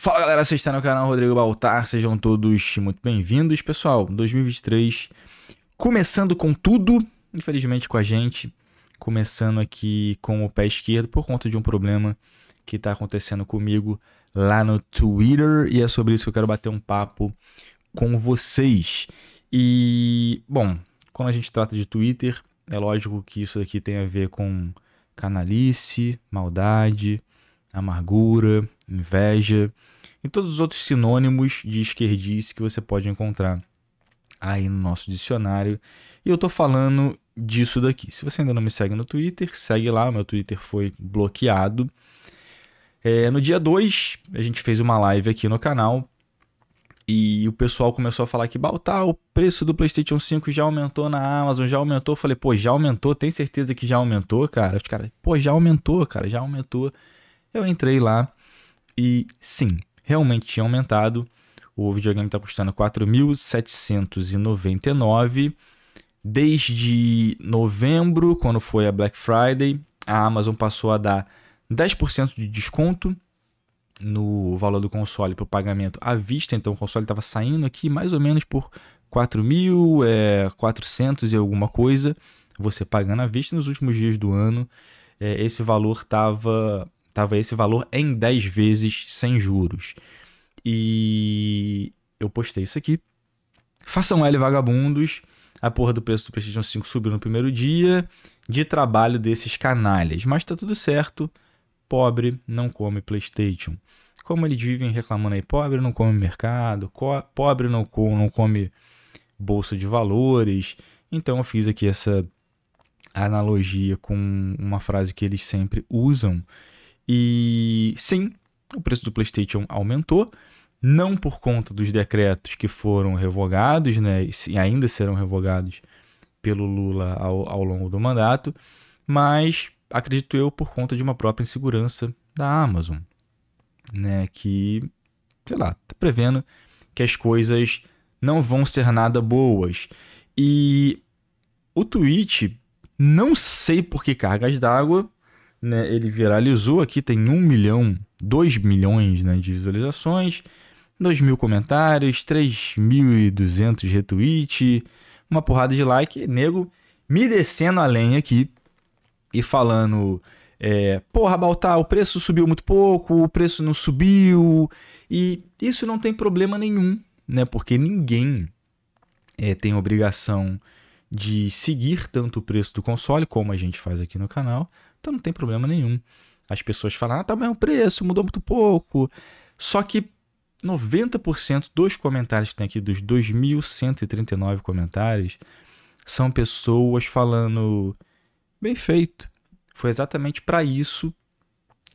Fala galera, vocês estão no canal Rodrigo Baltar, sejam todos muito bem-vindos, pessoal. 2023 começando com tudo, infelizmente com a gente, começando aqui com o pé esquerdo por conta de um problema que está acontecendo comigo lá no Twitter e é sobre isso que eu quero bater um papo com vocês. E, bom, quando a gente trata de Twitter, é lógico que isso aqui tem a ver com canalice, maldade, amargura, inveja e todos os outros sinônimos de esquerdice que você pode encontrar aí no nosso dicionário. E eu tô falando disso daqui. Se você ainda não me segue no Twitter, segue lá, meu Twitter foi bloqueado. É, no dia 2, a gente fez uma live aqui no canal e o pessoal começou a falar que, tá, o preço do PlayStation 5 já aumentou na Amazon, já aumentou. Eu falei, pô, já aumentou? Tem certeza que já aumentou, cara? Os caras, pô, já aumentou, cara, já aumentou. Eu entrei lá e sim, realmente tinha aumentado. O videogame está custando 4.799 desde novembro, quando foi a Black Friday, a Amazon passou a dar 10% de desconto no valor do console para o pagamento à vista. Então o console estava saindo aqui mais ou menos por 4.400 é, e alguma coisa, você pagando à vista nos últimos dias do ano. É, esse valor estava estava esse valor em 10 vezes sem juros. E eu postei isso aqui. Façam L vagabundos. A porra do preço do PlayStation 5 subiu no primeiro dia de trabalho desses canalhas. Mas tá tudo certo. Pobre não come PlayStation. Como eles vivem reclamando aí, pobre não come mercado, pobre não, co não come bolsa de valores. Então eu fiz aqui essa analogia com uma frase que eles sempre usam, e sim, o preço do PlayStation aumentou, não por conta dos decretos que foram revogados, né, e ainda serão revogados pelo Lula ao, ao longo do mandato, mas acredito eu por conta de uma própria insegurança da Amazon, né, que, sei lá, tá prevendo que as coisas não vão ser nada boas. E o tweet, não sei por que cargas d'água, né, ele viralizou aqui, tem 1 milhão, 2 milhões né, de visualizações, 2 mil comentários, 3.200 retweets, uma porrada de like, nego me descendo além aqui e falando... É, porra, Baltar, o preço subiu muito pouco, o preço não subiu, e isso não tem problema nenhum, né? Porque ninguém é, tem obrigação de seguir tanto o preço do console, como a gente faz aqui no canal, então não tem problema nenhum. As pessoas falam, ah, tá bem é o preço, mudou muito pouco. Só que 90% dos comentários que tem aqui, dos 2.139 comentários, são pessoas falando: bem feito. Foi exatamente para isso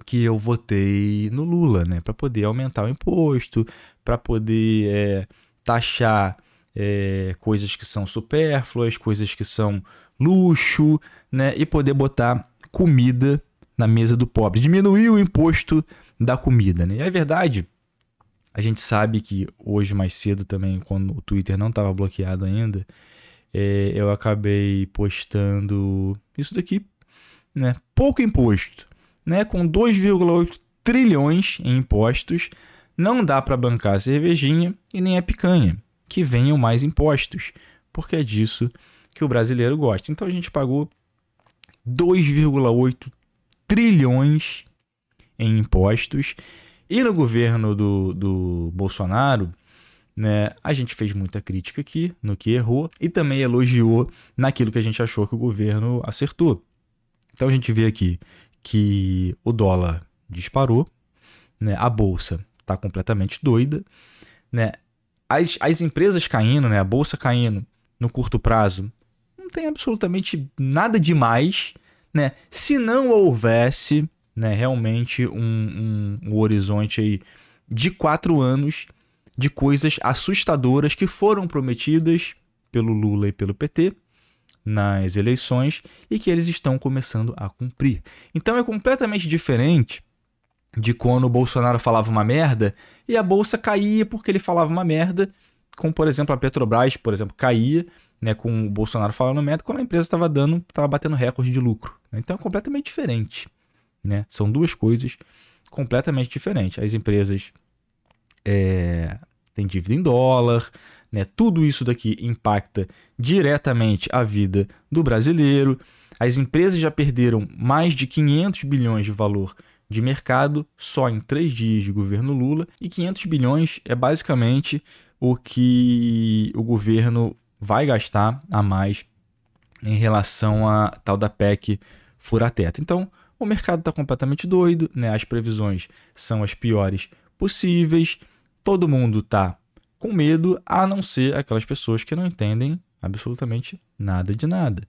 que eu votei no Lula, né? Para poder aumentar o imposto, para poder é, taxar é, coisas que são supérfluas, coisas que são luxo, né? E poder botar comida na mesa do pobre, diminuir o imposto da comida. Né? E é verdade, a gente sabe que hoje mais cedo também, quando o Twitter não estava bloqueado ainda, é, eu acabei postando isso daqui, né? Pouco imposto, né? Com 2,8 trilhões em impostos, não dá para bancar a cervejinha e nem a picanha. Que venham mais impostos, porque é disso que o brasileiro gosta. Então a gente pagou 2,8 trilhões em impostos. E no governo do, do Bolsonaro, né, a gente fez muita crítica aqui no que errou e também elogiou naquilo que a gente achou que o governo acertou. Então a gente vê aqui que o dólar disparou, né, a bolsa está completamente doida, né, as, as empresas caindo, né, a bolsa caindo no curto prazo tem absolutamente nada demais, né? Se não houvesse, né, realmente um, um, um horizonte aí de quatro anos de coisas assustadoras que foram prometidas pelo Lula e pelo PT nas eleições e que eles estão começando a cumprir. Então é completamente diferente de quando o Bolsonaro falava uma merda e a bolsa caía porque ele falava uma merda, como por exemplo a Petrobras, por exemplo, caía né, com o Bolsonaro falando merda, quando a empresa estava dando, estava batendo recorde de lucro. Então é completamente diferente. Né? São duas coisas completamente diferentes. As empresas é, têm dívida em dólar, né? tudo isso daqui impacta diretamente a vida do brasileiro. As empresas já perderam mais de 500 bilhões de valor de mercado só em três dias de governo Lula, e 500 bilhões é basicamente o que o governo vai gastar a mais em relação a tal da PEC fura-teto. Então, o mercado está completamente doido, né? as previsões são as piores possíveis, todo mundo está com medo, a não ser aquelas pessoas que não entendem absolutamente nada de nada.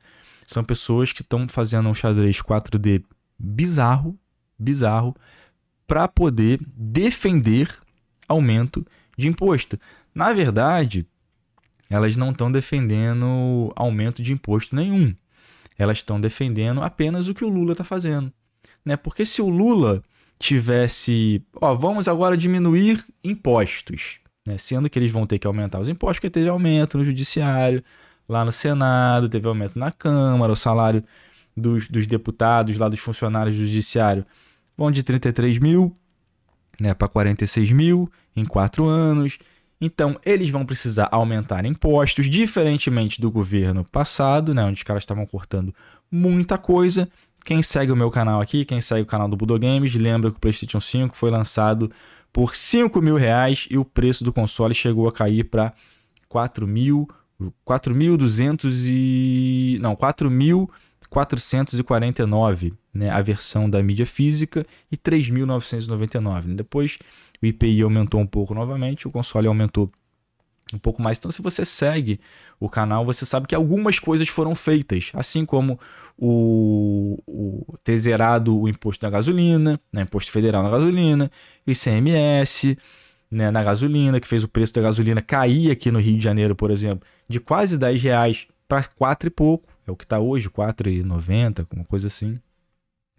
São pessoas que estão fazendo um xadrez 4D bizarro, bizarro, para poder defender aumento de imposto. Na verdade, elas não estão defendendo aumento de imposto nenhum. Elas estão defendendo apenas o que o Lula está fazendo. Né? Porque se o Lula tivesse, ó, vamos agora diminuir impostos, né? sendo que eles vão ter que aumentar os impostos, porque teve aumento no Judiciário, lá no Senado, teve aumento na Câmara, o salário dos, dos deputados, lá dos funcionários do Judiciário, vão de 33 mil né, para 46 mil em quatro anos. Então, eles vão precisar aumentar impostos, diferentemente do governo passado, né, onde os caras estavam cortando muita coisa. Quem segue o meu canal aqui, quem segue o canal do Budo Games, lembra que o PlayStation 5 foi lançado por 5 mil reais e o preço do console chegou a cair para 4 mil, 4.200 e... não, 4.449, né, a versão da mídia física e 3.999. Né? Depois o IPI aumentou um pouco novamente, o console aumentou um pouco mais. Então, se você segue o canal, você sabe que algumas coisas foram feitas, assim como o, o ter zerado o imposto da gasolina, né, imposto federal na gasolina, ICMS né, na gasolina, que fez o preço da gasolina cair aqui no Rio de Janeiro, por exemplo, de quase 10 reais para 4 e pouco, é o que está hoje, 4,90, alguma coisa assim.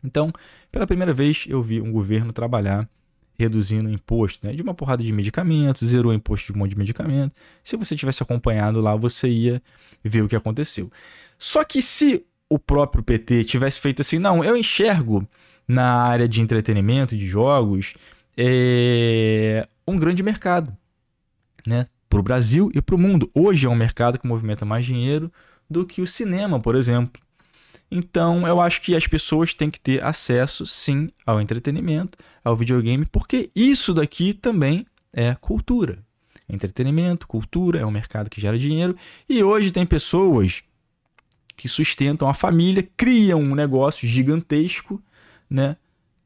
Então, pela primeira vez eu vi um governo trabalhar reduzindo o imposto né, de uma porrada de medicamentos, zerou o imposto de um monte de medicamento. Se você tivesse acompanhado lá, você ia ver o que aconteceu. Só que se o próprio PT tivesse feito assim, não, eu enxergo na área de entretenimento, de jogos, é um grande mercado, né? Para o Brasil e para o mundo. Hoje é um mercado que movimenta mais dinheiro do que o cinema, por exemplo. Então, eu acho que as pessoas têm que ter acesso, sim, ao entretenimento, ao videogame, porque isso daqui também é cultura. Entretenimento, cultura, é um mercado que gera dinheiro. E hoje tem pessoas que sustentam a família, criam um negócio gigantesco, né?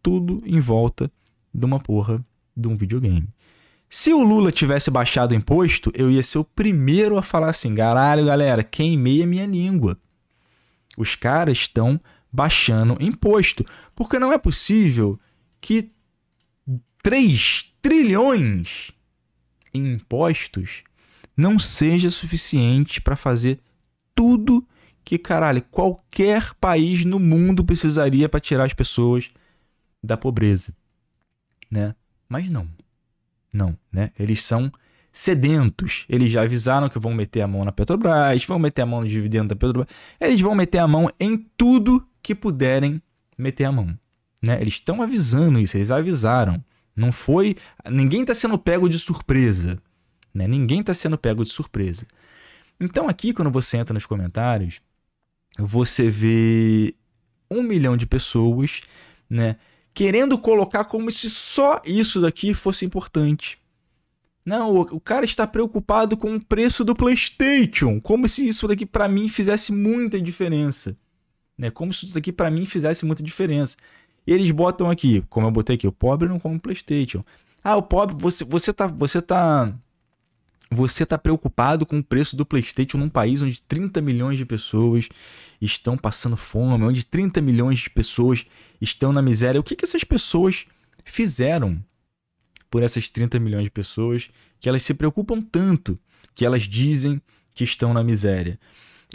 Tudo em volta de uma porra de um videogame. Se o Lula tivesse baixado o imposto, eu ia ser o primeiro a falar assim: caralho, galera, queimei a minha língua os caras estão baixando imposto. Porque não é possível que 3 trilhões em impostos não seja suficiente para fazer tudo que, caralho, qualquer país no mundo precisaria para tirar as pessoas da pobreza, né? Mas não. Não, né? Eles são sedentos. Eles já avisaram que vão meter a mão na Petrobras, vão meter a mão no dividendo da Petrobras. Eles vão meter a mão em tudo que puderem meter a mão. Né? Eles estão avisando isso, eles avisaram. Não foi. Ninguém está sendo pego de surpresa. Né? Ninguém está sendo pego de surpresa. Então, aqui, quando você entra nos comentários, você vê um milhão de pessoas né, querendo colocar como se só isso daqui fosse importante. Não, o cara está preocupado com o preço do PlayStation. Como se isso daqui para mim fizesse muita diferença. Né? Como se isso daqui para mim fizesse muita diferença. E eles botam aqui, como eu botei aqui, o pobre não come PlayStation. Ah, o pobre, você, você tá, você tá, você tá preocupado com o preço do PlayStation num país onde 30 milhões de pessoas estão passando fome, onde 30 milhões de pessoas estão na miséria. O que que essas pessoas fizeram por essas 30 milhões de pessoas que elas se preocupam tanto que elas dizem que estão na miséria.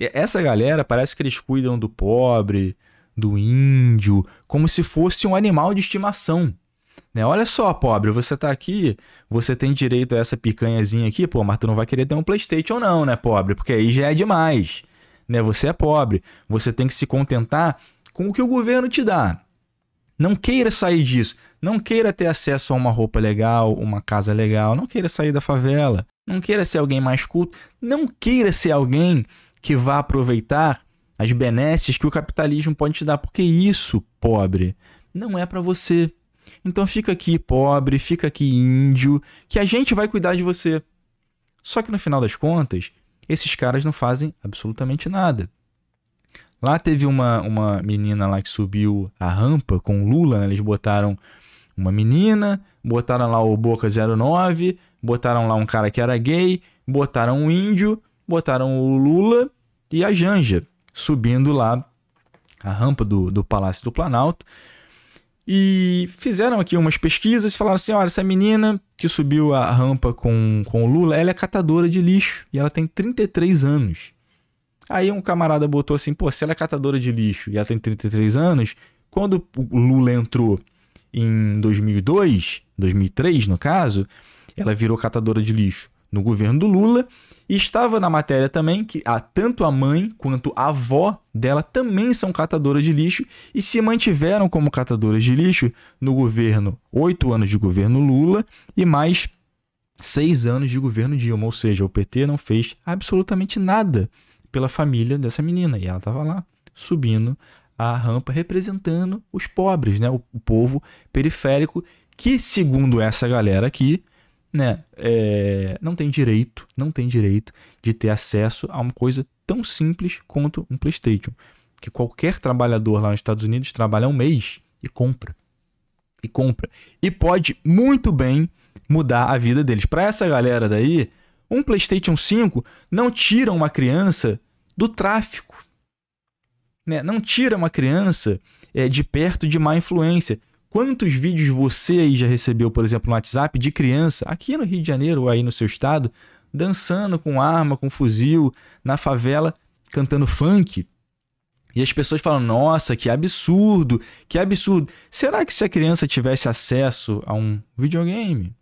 E essa galera parece que eles cuidam do pobre, do índio, como se fosse um animal de estimação. Né? Olha só, pobre, você tá aqui, você tem direito a essa picanhazinha aqui, pô, mas tu não vai querer ter um Playstation não, né, pobre? Porque aí já é demais, né? Você é pobre, você tem que se contentar com o que o governo te dá. Não queira sair disso. Não queira ter acesso a uma roupa legal, uma casa legal. Não queira sair da favela. Não queira ser alguém mais culto. Não queira ser alguém que vá aproveitar as benesses que o capitalismo pode te dar, porque isso, pobre, não é para você. Então fica aqui pobre, fica aqui índio, que a gente vai cuidar de você. Só que no final das contas, esses caras não fazem absolutamente nada. Lá teve uma, uma menina lá que subiu a rampa com Lula, né? eles botaram uma menina, botaram lá o Boca 09, botaram lá um cara que era gay, botaram um índio, botaram o Lula e a Janja subindo lá a rampa do, do Palácio do Planalto. E fizeram aqui umas pesquisas e falaram assim: olha, essa menina que subiu a rampa com, com o Lula, ela é catadora de lixo e ela tem 33 anos. Aí um camarada botou assim, pô, se ela é catadora de lixo e ela tem 33 anos, quando o Lula entrou em 2002, 2003 no caso, ela virou catadora de lixo no governo do Lula e estava na matéria também que a, tanto a mãe quanto a avó dela também são catadoras de lixo e se mantiveram como catadoras de lixo no governo, oito anos de governo Lula e mais seis anos de governo Dilma, ou seja, o PT não fez absolutamente nada pela família dessa menina. E ela estava lá subindo a rampa representando os pobres, né? O, o povo periférico que, segundo essa galera aqui, né, é, não tem direito, não tem direito de ter acesso a uma coisa tão simples quanto um PlayStation, que qualquer trabalhador lá nos Estados Unidos trabalha um mês e compra, e compra, e pode muito bem mudar a vida deles. Para essa galera daí, um PlayStation 5 não tira uma criança do tráfico. Né? Não tira uma criança é, de perto de má influência. Quantos vídeos você aí já recebeu, por exemplo, no WhatsApp de criança, aqui no Rio de Janeiro ou aí no seu estado, dançando com arma, com fuzil, na favela, cantando funk? E as pessoas falam: nossa, que absurdo, que absurdo. Será que se a criança tivesse acesso a um videogame,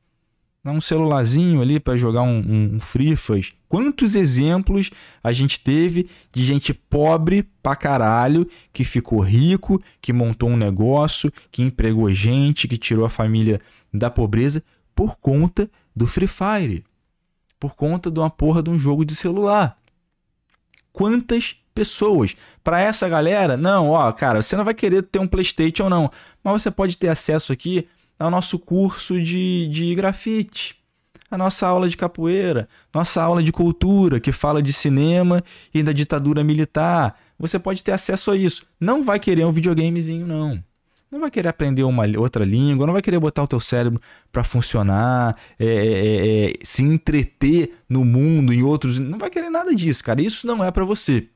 um celularzinho ali para jogar um, um, um Quantos exemplos a gente teve de gente pobre pra caralho que ficou rico, que montou um negócio, que empregou gente, que tirou a família da pobreza por conta do Free Fire, por conta de uma porra de um jogo de celular. Quantas pessoas. Para essa galera, não, ó, cara, você não vai querer ter um PlayStation não, mas você pode ter acesso aqui é o nosso curso de, de grafite, a nossa aula de capoeira, nossa aula de cultura, que fala de cinema e da ditadura militar. Você pode ter acesso a isso. Não vai querer um videogamezinho, não. Não vai querer aprender uma outra língua, não vai querer botar o teu cérebro para funcionar, é, é, é, é, se entreter no mundo, em outros. Não vai querer nada disso, cara. Isso não é para você.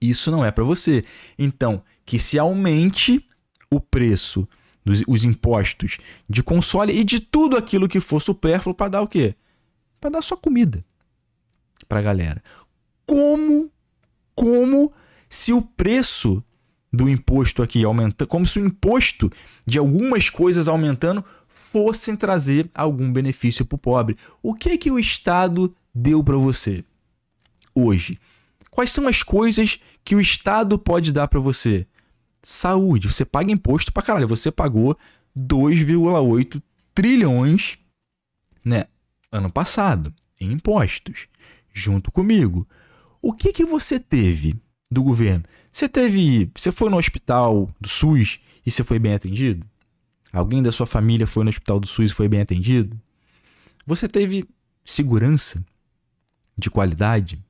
Isso não é para você. Então, que se aumente o preço dos, os impostos de console e de tudo aquilo que for supérfluo para dar o quê? Para dar só comida para a galera. Como, como se o preço do imposto aqui aumentando, como se o imposto de algumas coisas aumentando fossem trazer algum benefício para o pobre. O que que o Estado deu para você hoje? Quais são as coisas que o Estado pode dar para você? saúde. Você paga imposto pra caralho. Você pagou 2,8 trilhões, né, ano passado, em impostos, junto comigo. O que que você teve do governo? Você teve, você foi no hospital do SUS e você foi bem atendido? Alguém da sua família foi no hospital do SUS e foi bem atendido? Você teve segurança de qualidade?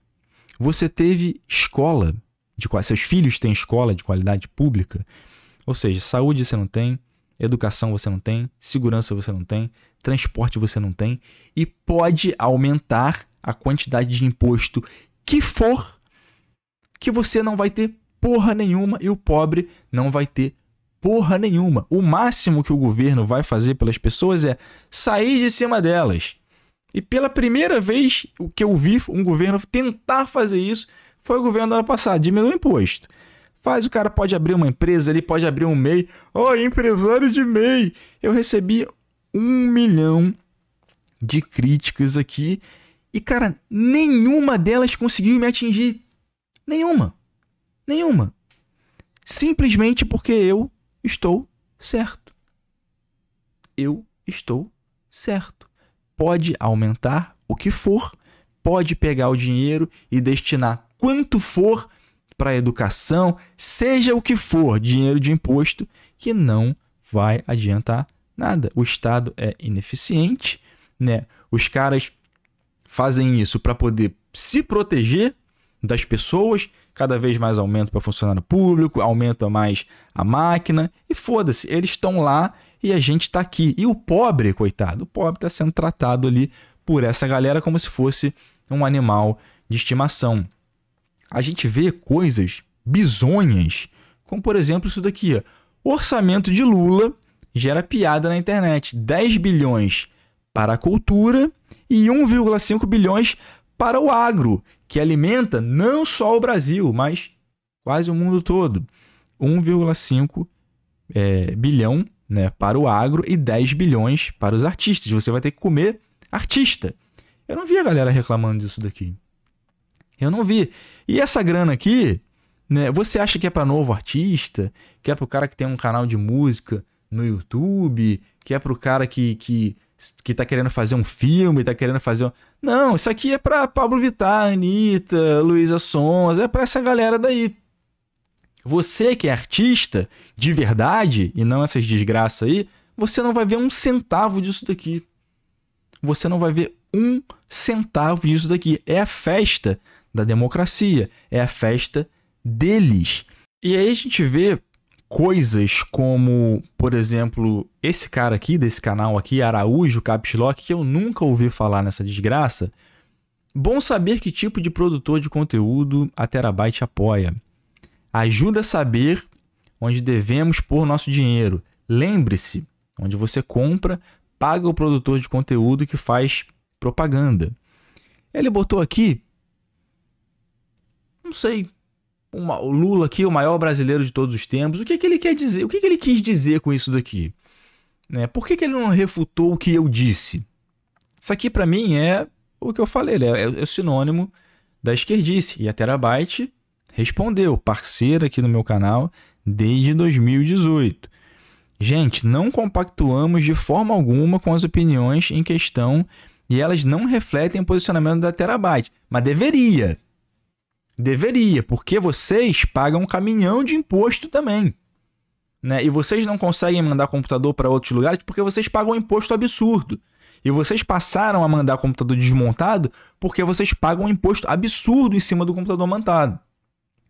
Você teve escola de quais seus filhos têm escola de qualidade pública. Ou seja, saúde você não tem, educação você não tem, segurança você não tem, transporte você não tem e pode aumentar a quantidade de imposto que for que você não vai ter porra nenhuma e o pobre não vai ter porra nenhuma. O máximo que o governo vai fazer pelas pessoas é sair de cima delas. E pela primeira vez o que eu vi um governo tentar fazer isso foi o governo do ano passado, diminuiu o imposto. Faz, o cara pode abrir uma empresa, ele pode abrir um MEI. Ó, oh, empresário de MEI! Eu recebi um milhão de críticas aqui e, cara, nenhuma delas conseguiu me atingir. Nenhuma. Nenhuma. Simplesmente porque eu estou certo. Eu estou certo. Pode aumentar o que for, pode pegar o dinheiro e destinar quanto for para educação, seja o que for, dinheiro de imposto, que não vai adiantar nada. O Estado é ineficiente, né? Os caras fazem isso para poder se proteger das pessoas, cada vez mais aumenta para funcionário público, aumenta mais a máquina e foda-se, eles estão lá e a gente está aqui. E o pobre, coitado, o pobre está sendo tratado ali por essa galera como se fosse um animal de estimação a gente vê coisas bizonhas, como por exemplo isso daqui. Orçamento de Lula gera piada na internet. 10 bilhões para a cultura e 1,5 bilhões para o agro, que alimenta não só o Brasil, mas quase o mundo todo. 1,5 é, bilhão né, para o agro e 10 bilhões para os artistas. Você vai ter que comer artista. Eu não vi a galera reclamando disso daqui. Eu não vi. E essa grana aqui, né, você acha que é para novo artista, que é para o cara que tem um canal de música no YouTube, que é para o cara que, que que tá querendo fazer um filme, tá querendo fazer um... Não, isso aqui é pra Pablo Vittar, Anitta, Luísa Sons, é pra essa galera daí. Você que é artista, de verdade, e não essas desgraças aí, você não vai ver um centavo disso daqui. Você não vai ver um centavo disso daqui. É a festa da democracia, é a festa deles. E aí a gente vê coisas como, por exemplo, esse cara aqui desse canal aqui, Araújo Caps Lock, que eu nunca ouvi falar nessa desgraça. Bom saber que tipo de produtor de conteúdo a Terabyte apoia. Ajuda a saber onde devemos pôr nosso dinheiro. Lembre-se, onde você compra, paga o produtor de conteúdo que faz propaganda. Ele botou aqui não sei, uma, o Lula aqui, o maior brasileiro de todos os tempos, o que, é que ele quer dizer? O que, é que ele quis dizer com isso daqui? Né? Por que, que ele não refutou o que eu disse? Isso aqui, para mim, é o que eu falei, é, é, é, o sinônimo da esquerdice. E a Terabyte respondeu, parceira aqui no meu canal, desde 2018. Gente, não compactuamos de forma alguma com as opiniões em questão e elas não refletem o posicionamento da Terabyte, mas deveria. Deveria, porque vocês pagam um caminhão de imposto também. Né? E vocês não conseguem mandar computador para outros lugares porque vocês pagam um imposto absurdo. E vocês passaram a mandar computador desmontado porque vocês pagam um imposto absurdo em cima do computador montado.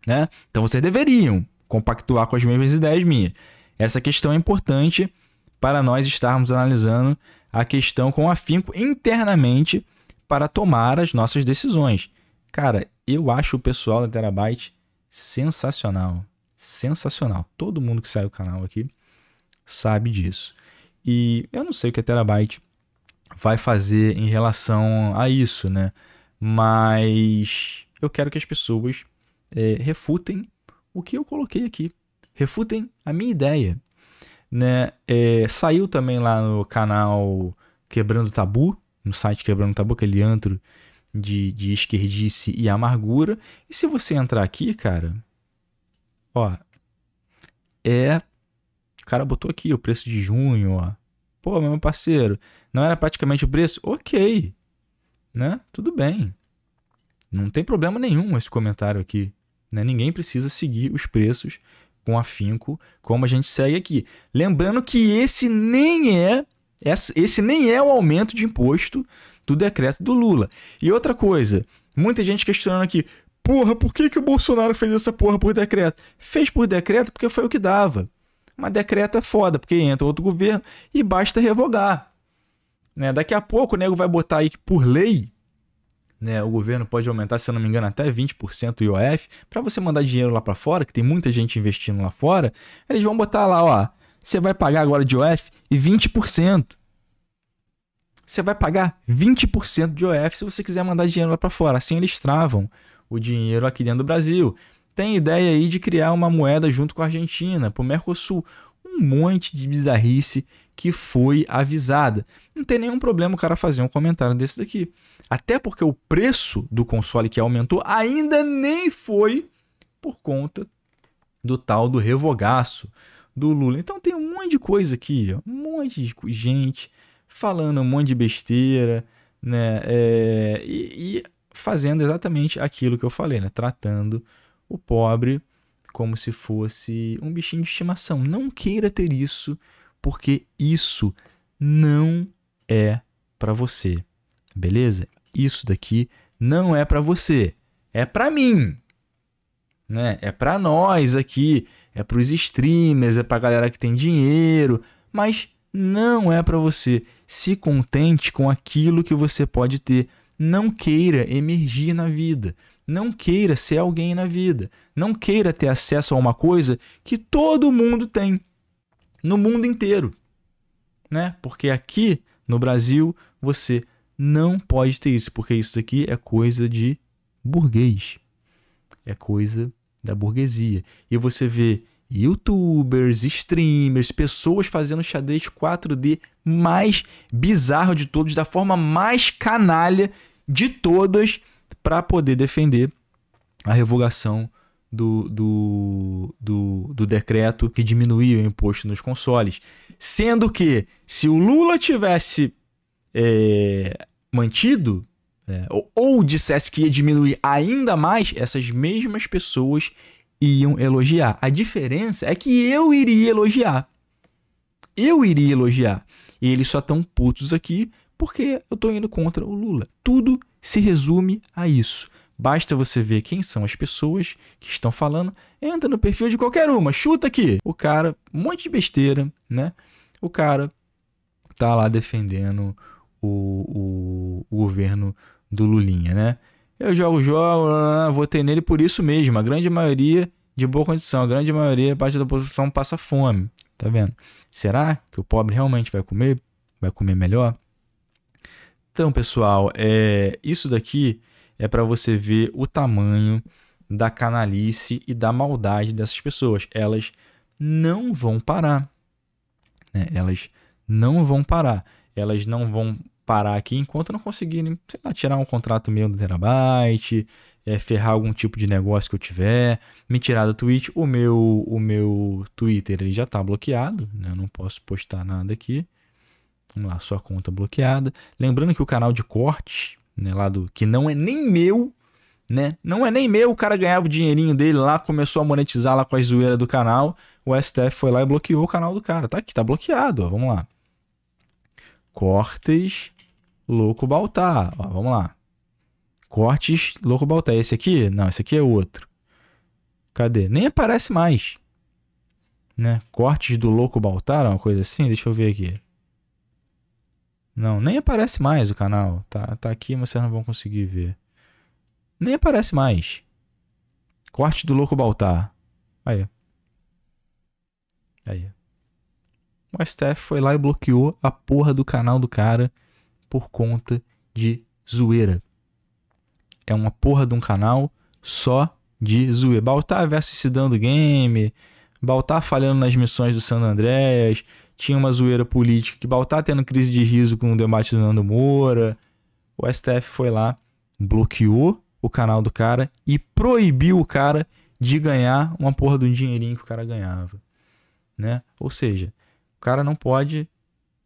Né? Então vocês deveriam compactuar com as mesmas ideias minhas. Essa questão é importante para nós estarmos analisando a questão com afinco internamente para tomar as nossas decisões. Cara, eu acho o pessoal da Terabyte sensacional. Sensacional. Todo mundo que sai do canal aqui sabe disso. E eu não sei o que a Terabyte vai fazer em relação a isso, né? Mas eu quero que as pessoas é, refutem o que eu coloquei aqui. Refutem a minha ideia. Né? É, saiu também lá no canal Quebrando Tabu, no site Quebrando Tabu, aquele antro de, de esquerdice e amargura. E se você entrar aqui, cara, ó, é. O cara botou aqui o preço de junho, ó. Pô, meu parceiro, não era praticamente o preço? Ok, né? Tudo bem. Não tem problema nenhum esse comentário aqui. Né? Ninguém precisa seguir os preços com afinco como a gente segue aqui. Lembrando que esse nem é esse nem é o aumento de imposto do é decreto do Lula. E outra coisa, muita gente questionando aqui, porra, por que, que o Bolsonaro fez essa porra por decreto? Fez por decreto porque foi o que dava. Mas decreto é foda, porque entra outro governo e basta revogar. Né? Daqui a pouco o nego vai botar aí que por lei, né, o governo pode aumentar, se eu não me engano, até 20% o IOF, para você mandar dinheiro lá para fora, que tem muita gente investindo lá fora, eles vão botar lá, ó, você vai pagar agora de IOF e 20% você vai pagar 20% de OF se você quiser mandar dinheiro lá para fora. Assim eles travam o dinheiro aqui dentro do Brasil. Tem ideia aí de criar uma moeda junto com a Argentina, para o Mercosul. Um monte de bizarrice que foi avisada. Não tem nenhum problema o cara fazer um comentário desse daqui. Até porque o preço do console que aumentou ainda nem foi por conta do tal do revogaço do Lula. Então tem um monte de coisa aqui, um monte de gente falando um monte de besteira, né? É, e, e, fazendo exatamente aquilo que eu falei, né? Tratando o pobre como se fosse um bichinho de estimação. Não queira ter isso, porque isso não é para você. Beleza? Isso daqui não é para você, é para mim. Né? É para nós aqui, é para os streamers, é para a galera que tem dinheiro, mas não é para você. Se contente com aquilo que você pode ter. Não queira emergir na vida. Não queira ser alguém na vida. Não queira ter acesso a uma coisa que todo mundo tem no mundo inteiro. Né? Porque aqui no Brasil você não pode ter isso, porque isso aqui é coisa de burguês. É coisa da burguesia. E você vê youtubers, streamers, pessoas fazendo xadrez 4D mais bizarro de todos, da forma mais canalha de todas, para poder defender a revogação do, do, do, do decreto que diminuía o imposto nos consoles. Sendo que, se o Lula tivesse é, mantido, é, ou, ou dissesse que ia diminuir ainda mais, essas mesmas pessoas iam elogiar. A diferença é que eu iria elogiar. Eu iria elogiar. E eles só estão putos aqui porque eu estou indo contra o Lula. Tudo se resume a isso. Basta você ver quem são as pessoas que estão falando. Entra no perfil de qualquer uma, chuta aqui. O cara, um monte de besteira, né? O cara tá lá defendendo o, o, o governo do Lulinha, né? Eu jogo, jogo, votei nele por isso mesmo. A grande maioria de boa condição, a grande maioria, parte da população passa fome. Tá vendo? Será que o pobre realmente vai comer? Vai comer melhor? Então, pessoal, é, isso daqui é para você ver o tamanho da canalice e da maldade dessas pessoas. Elas não vão parar. Né? Elas não vão parar. Elas não vão parar aqui enquanto eu não conseguir, né, sei lá, tirar um contrato meu do Terabyte, é, ferrar algum tipo de negócio que eu tiver, me tirar do Twitch. O meu, o meu Twitter ele já está bloqueado, né? eu não posso postar nada aqui. Vamos lá, sua conta bloqueada. Lembrando que o canal de corte, né, lá do que não é nem meu, né? Não é nem meu, o cara ganhava o dinheirinho dele lá, começou a monetizar lá com a zoeira do canal. O STF foi lá e bloqueou o canal do cara. Tá aqui, tá bloqueado, ó, vamos lá. Cortes Louco Baltar. Ó, vamos lá. Cortes, Louco Baltar. Esse aqui? Não, esse aqui é outro. Cadê? Nem aparece mais. Né? Cortes do Louco Baltar, uma coisa assim. Deixa eu ver aqui. Não, nem aparece mais o canal. Tá, tá aqui, mas vocês não vão conseguir ver. Nem aparece mais. Corte do Louco Baltar. Aí. Aí. O STF foi lá e bloqueou a porra do canal do cara por conta de zoeira. É uma porra de um canal só de zoeira. Baltar versus Cidando Game, Baltar falhando nas missões do San Andreas, tinha uma zoeira política que Baltar tendo crise de riso com o debate do Nando Moura. O STF foi lá, bloqueou o canal do cara e proibiu o cara de ganhar uma porra de um dinheirinho que o cara ganhava, né? Ou seja, o cara não pode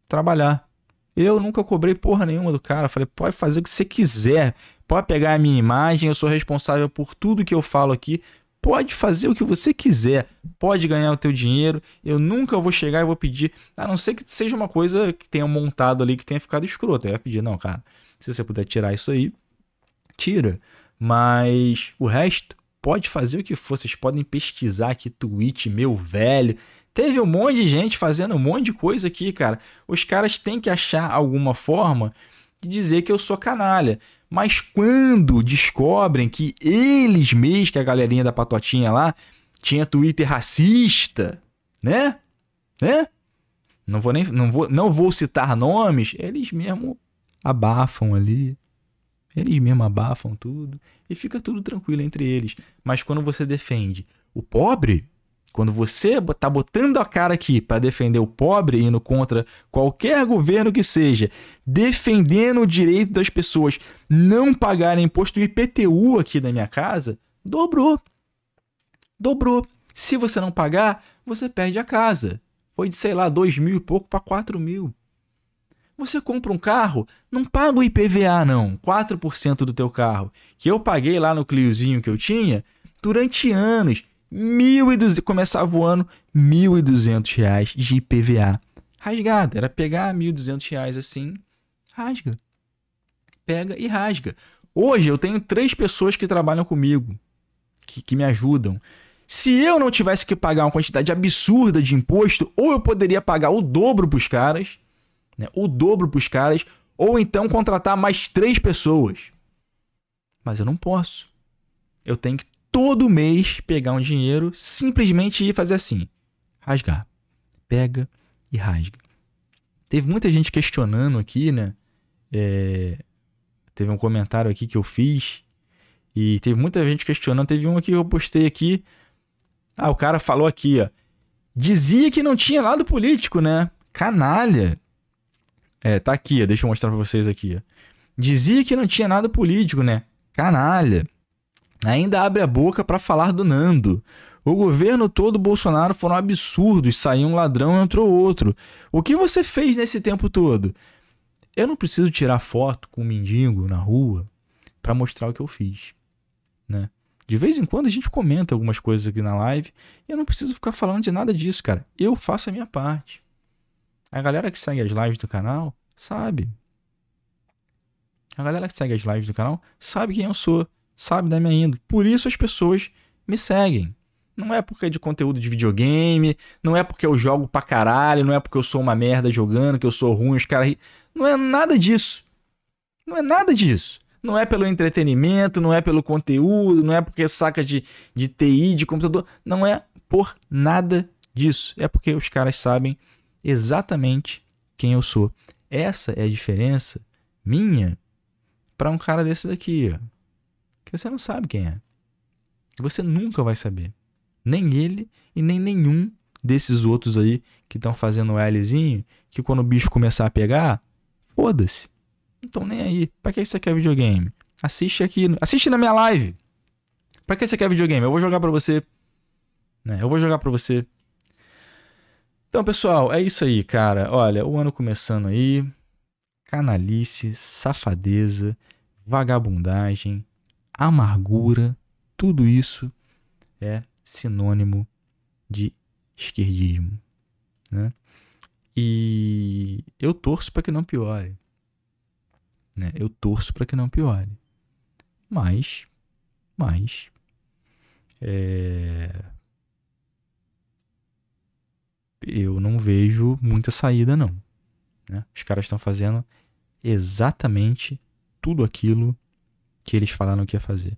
trabalhar, eu nunca cobrei porra nenhuma do cara. Falei, pode fazer o que você quiser. Pode pegar a minha imagem, eu sou responsável por tudo que eu falo aqui. Pode fazer o que você quiser. Pode ganhar o teu dinheiro. Eu nunca vou chegar e vou pedir. A não ser que seja uma coisa que tenha montado ali, que tenha ficado escroto. Eu ia pedir, não, cara. Se você puder tirar isso aí, tira. Mas o resto, pode fazer o que for. Vocês podem pesquisar aqui, tweet, meu velho. Teve um monte de gente fazendo um monte de coisa aqui, cara. Os caras têm que achar alguma forma de dizer que eu sou canalha. Mas quando descobrem que eles mesmos, que a galerinha da patotinha lá, tinha Twitter racista, né? Né? Não vou nem não vou, não vou citar nomes, eles mesmo abafam ali. Eles mesmo abafam tudo e fica tudo tranquilo entre eles. Mas quando você defende o pobre, quando você está botando a cara aqui para defender o pobre, indo contra qualquer governo que seja, defendendo o direito das pessoas não pagarem imposto IPTU aqui na minha casa, dobrou. Dobrou. Se você não pagar, você perde a casa. Foi de, sei lá, dois mil e pouco para quatro mil. Você compra um carro, não paga o IPVA não, 4% do teu carro, que eu paguei lá no Cliozinho que eu tinha durante anos. 1.200, começava o ano, 1.200 reais de IPVA rasgada. Era pegar 1.200 reais assim, rasga. Pega e rasga. Hoje eu tenho três pessoas que trabalham comigo, que, que me ajudam. Se eu não tivesse que pagar uma quantidade absurda de imposto, ou eu poderia pagar o dobro para os caras, né? o dobro para os caras, ou então contratar mais três pessoas. Mas eu não posso. Eu tenho que todo mês pegar um dinheiro, simplesmente ir fazer assim: rasgar. Pega e rasga. Teve muita gente questionando aqui, né? É, teve um comentário aqui que eu fiz e teve muita gente questionando. Teve um aqui que eu postei aqui. Ah, o cara falou aqui, ó. Dizia que não tinha lado político, né? Canalha. É, tá aqui, ó. Deixa eu mostrar pra vocês aqui, ó. Dizia que não tinha nada político, né? Canalha ainda abre a boca para falar do Nando. O governo todo Bolsonaro foram absurdos, saiu um ladrão, entrou outro. O que você fez nesse tempo todo? Eu não preciso tirar foto com um mendigo na rua para mostrar o que eu fiz, né? De vez em quando a gente comenta algumas coisas aqui na live e eu não preciso ficar falando de nada disso, cara. Eu faço a minha parte. A galera que segue as lives do canal sabe. A galera que segue as lives do canal sabe quem eu sou sabe da minha índole. Por isso as pessoas me seguem. Não é porque é de conteúdo de videogame, não é porque eu jogo pra caralho, não é porque eu sou uma merda jogando, que eu sou ruim, os caras. Não é nada disso. Não é nada disso. Não é pelo entretenimento, não é pelo conteúdo, não é porque saca de, de TI, de computador. Não é por nada disso. É porque os caras sabem exatamente quem eu sou. Essa é a diferença minha para um cara desse daqui. Ó que você não sabe quem é. Você nunca vai saber. Nem ele e nem nenhum desses outros aí que estão fazendo o Lzinho, que quando o bicho começar a pegar, foda-se. Então nem aí. Pra que você quer videogame? Assiste aqui. Assiste na minha live. Pra que você quer videogame? Eu vou jogar pra você. Né? Eu vou jogar pra você. Então, pessoal, é isso aí, cara. Olha, o ano começando aí. Canalice, safadeza, vagabundagem, amargura, tudo isso é sinônimo de esquerdismo. Né? E eu torço para que não piore. Né? Eu torço para que não piore. Mas, mas, é... eu não vejo muita saída não. Né? Os caras estão fazendo exatamente tudo aquilo que eles falaram que ia fazer.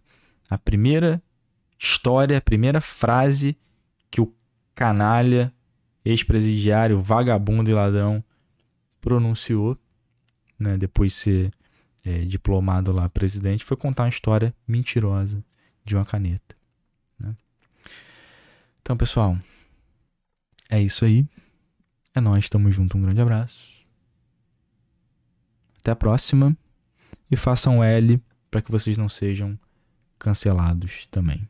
A primeira história, a primeira frase que o canalha, ex-presidiário, vagabundo e ladrão pronunciou, né, depois de ser é, diplomado lá presidente, foi contar uma história mentirosa de uma caneta. Né? Então, pessoal, é isso aí. É nós, estamos junto, um grande abraço. Até a próxima e façam um L para que vocês não sejam cancelados também.